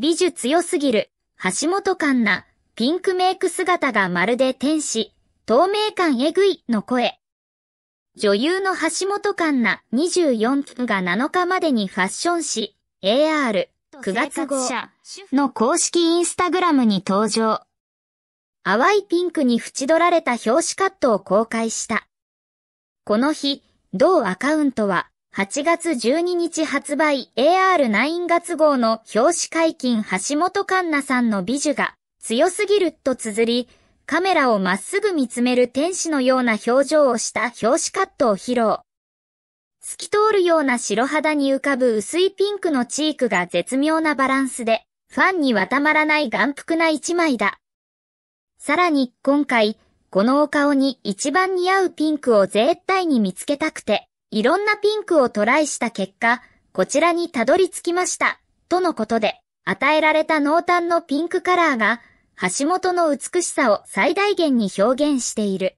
美女強すぎる、橋本環奈、ピンクメイク姿がまるで天使、透明感えぐいの声。女優の橋本環奈24区が7日までにファッション誌 AR9 月号の公式インスタグラムに登場。淡いピンクに縁取られた表紙カットを公開した。この日、同アカウントは8月12日発売 AR9 月号の表紙解禁橋本環奈さんの美女が強すぎると綴り、カメラをまっすぐ見つめる天使のような表情をした表紙カットを披露。透き通るような白肌に浮かぶ薄いピンクのチークが絶妙なバランスで、ファンにわたまらない眼福な一枚だ。さらに今回、このお顔に一番似合うピンクを絶対に見つけたくて、いろんなピンクをトライした結果、こちらにたどり着きました、とのことで、与えられた濃淡のピンクカラーが、橋本の美しさを最大限に表現している。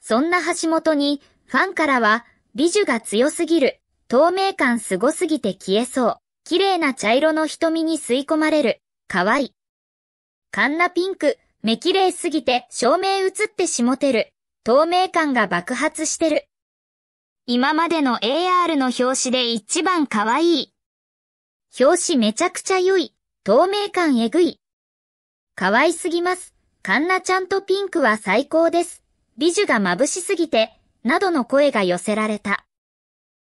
そんな橋本に、ファンからは、美女が強すぎる、透明感すごすぎて消えそう、綺麗な茶色の瞳に吸い込まれる、可愛い。カンナピンク、目綺麗すぎて照明映ってしもてる、透明感が爆発してる。今までの AR の表紙で一番可愛い。表紙めちゃくちゃ良い。透明感えぐい。可愛すぎます。カンナちゃんとピンクは最高です。美女が眩しすぎて、などの声が寄せられた。